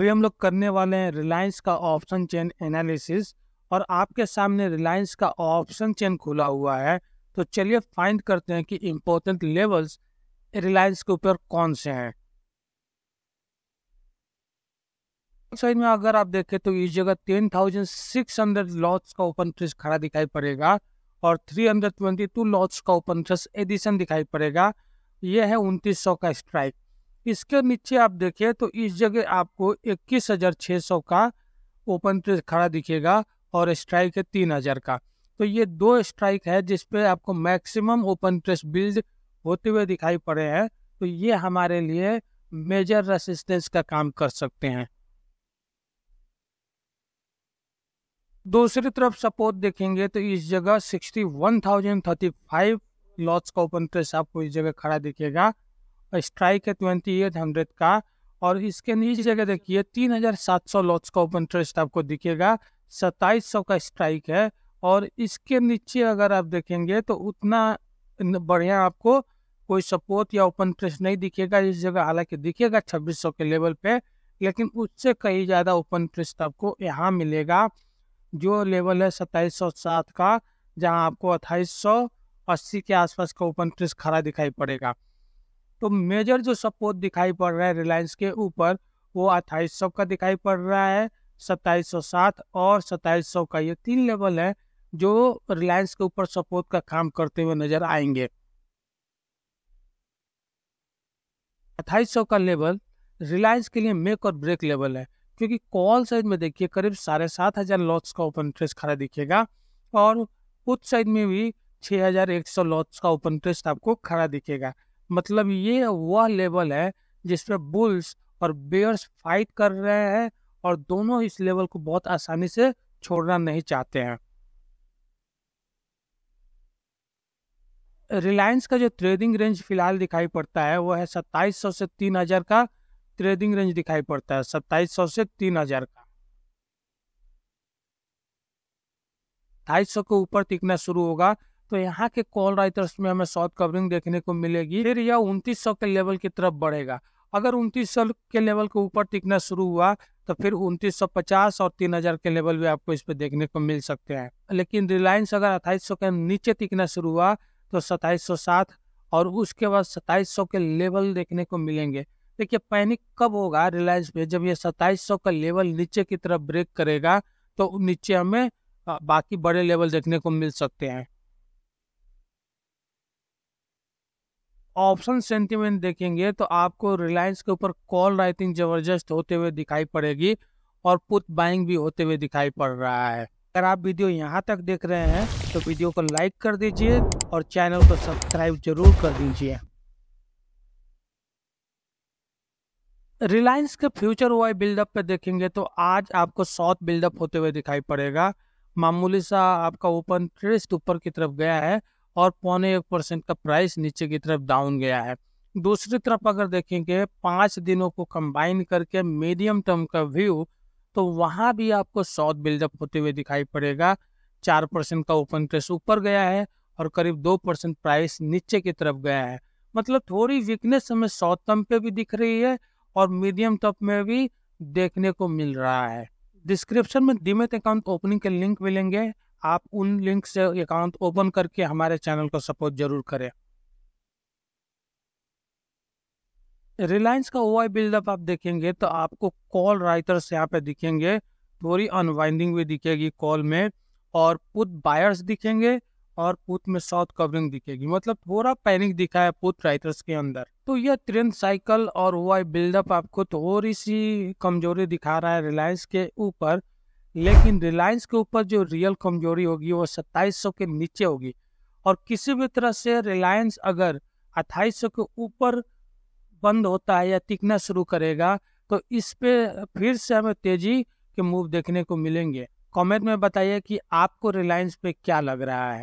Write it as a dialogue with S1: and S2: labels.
S1: तो ये हम लोग करने वाले हैं रिलायंस का ऑप्शन चेन एनालिसिस और आपके सामने रिलायंस का ऑप्शन चेन खुला हुआ है तो चलिए फाइंड करते हैं कि इम्पोर्टेंट लेवल्स रिलायंस के ऊपर कौन से हैं साइड में अगर आप देखें तो इस जगह ten thousand six hundred lots का ओपन फ्रेस खड़ा दिखाई पड़ेगा और three hundred twenty two lots का ओपन फ्रेस एडिशन दिखाई पड़ेगा यह है उनतीस सौ का स्ट्राइक इसके नीचे आप देखें तो इस जगह आपको इक्कीस हजार छः सौ का ओपन प्रेस खड़ा दिखेगा और स्ट्राइक है तीन हजार का तो ये दो स्ट्राइक है जिसपे आपको मैक्सिमम ओपन प्रेस बिल्ड होते हुए दिखाई पड़े हैं तो ये हमारे लिए मेजर रेसिस्टेंस का काम कर सकते हैं दूसरी तरफ सपोर्ट देखेंगे तो इस जगह sixty one thousand thirty five lots का ओपन प्रेस आपको इस जगह खड़ा दिखेगा स्ट्राइक है ट्वेंटी एट हंड्रेड का और इसके नीचे जगह देखिए तीन हजार सात सौ लॉट्स का ओपन ट्रेस्ट आपको दिखेगा सत्ताईस सौ का स्ट्राइक है और इसके नीचे अगर आप देखेंगे तो उतना बढ़िया आपको कोई सपोर्ट या ओपन ट्रेस्ट नहीं दिखेगा इस जगह हालांकि दिखेगा छब्बीस सौ के लेवल पे लेकिन उससे कहीं ज़्यादा ओपन ट्रेस्ट आपको यहाँ मिलेगा जो लेवल है सत्ताईस सौ सात का जहाँ आपको अट्ठाईस सौ अस्सी के आसपास का ओपन इंटरेस्ट खड़ा दिखाई पड़ेगा तो मेजर जो सपोर्ट दिखाई पड़ रहा है रिलायंस के ऊपर वो अट्ठाईस सौ का दिखाई पड़ रहा है सत्ताईस सौ सात और सत्ताईस सौ का ये तीन लेवल है जो रिलायंस के ऊपर सपोर्ट का काम करते हुए नजर आएंगे अट्ठाईस सौ का लेवल रिलायंस के लिए मेक और ब्रेक लेवल है क्योंकि कॉल साइड में देखिए करीब साढ़े सात हजार लॉट्स का ओपन इंटरेस्ट खड़ा दिखेगा और उस साइड में भी छः हजार एक सौ लॉट्स का ओपन इंटरेस्ट आपको खड़ा दिखेगा मतलब ये वह लेवल है जिसपे बुल्स और बेयर्स फाइट कर रहे हैं और दोनों इस लेवल को बहुत आसानी से छोड़ना नहीं चाहते हैं रिलायंस का जो ट्रेडिंग रेंज फिलहाल दिखाई पड़ता है वो है सत्ताईस सौ से तीन हजार का ट्रेडिंग रेंज दिखाई पड़ता है सत्ताईस सौ से तीन हजार का ढाई सौ के ऊपर टिकना शुरू होगा तो यहाँ के कॉल राइटर्स में हमें शॉर्ट कवरिंग देखने को मिलेगी फिर यह उनतीस के लेवल की तरफ बढ़ेगा अगर उनतीस के लेवल के ऊपर टिकना शुरू हुआ तो फिर उनतीस और हजार के लेवल भी आपको इस पे देखने को मिल सकते हैं लेकिन रिलायंस अगर अट्ठाईस के नीचे टिकना शुरू हुआ तो सात और उसके बाद सत्ताईस के लेवल देखने को मिलेंगे देखिए पैनिक कब होगा रिलायंस पे जब ये सत्ताईस का लेवल नीचे की तरफ ब्रेक करेगा तो नीचे हमें बाकी बड़े लेवल देखने को मिल सकते हैं ऑप्शन सेंटिमेंट देखेंगे तो आपको रिलायंस के ऊपर कॉल राइटिंग जबरदस्त होते हुए दिखाई पड़ेगी और पुट बाइंग भी होते हुए दिखाई पड़ रहा है अगर आप वीडियो यहाँ तक देख रहे हैं तो वीडियो को लाइक कर दीजिए और चैनल को सब्सक्राइब जरूर कर दीजिए रिलायंस के फ्यूचर वाई बिल्डअप पे देखेंगे तो आज आपको साउथ बिल्डअप होते हुए दिखाई पड़ेगा मामूली सा आपका ओपन ट्रेस्ट ऊपर की तरफ गया है और पौने एक परसेंट का प्राइस नीचे की तरफ डाउन गया है दूसरी तरफ अगर देखेंगे पाँच दिनों को कंबाइन करके मीडियम टर्म का व्यू तो वहाँ भी आपको शॉर्ट बिल्डअप होते हुए दिखाई पड़ेगा चार परसेंट का ओपन इंटरेस्ट ऊपर गया है और करीब दो परसेंट प्राइस नीचे की तरफ गया है मतलब थोड़ी वीकनेस हमें शॉर्ट टर्म पे भी दिख रही है और मीडियम टर्म में भी देखने को मिल रहा है डिस्क्रिप्शन में डीमेट अकाउंट ओपनिंग के लिंक मिलेंगे आप उन लिंक से अकाउंट ओपन करके हमारे चैनल को सपोर्ट जरूर करें रिलायंस का ओ आई बिल्डअप आप देखेंगे तो आपको कॉल राइटर्स यहाँ पे दिखेंगे थोड़ी अनवाइंडिंग भी दिखेगी कॉल में और पुत बायर्स दिखेंगे और पुत में साउथ कवरिंग दिखेगी मतलब थोड़ा पैनिक दिखा है पुत राइटर्स के अंदर तो यह ट्रेंड साइकिल और ओ आई बिल्डअप आपको थोड़ी सी कमजोरी दिखा रहा है रिलायंस के ऊपर लेकिन रिलायंस के ऊपर जो रियल कमजोरी होगी वो सत्ताईस के नीचे होगी और किसी भी तरह से रिलायंस अगर अट्ठाईस के ऊपर बंद होता है या टिकना शुरू करेगा तो इस पे फिर से हमें तेजी के मूव देखने को मिलेंगे कमेंट में बताइए कि आपको रिलायंस पे क्या लग रहा है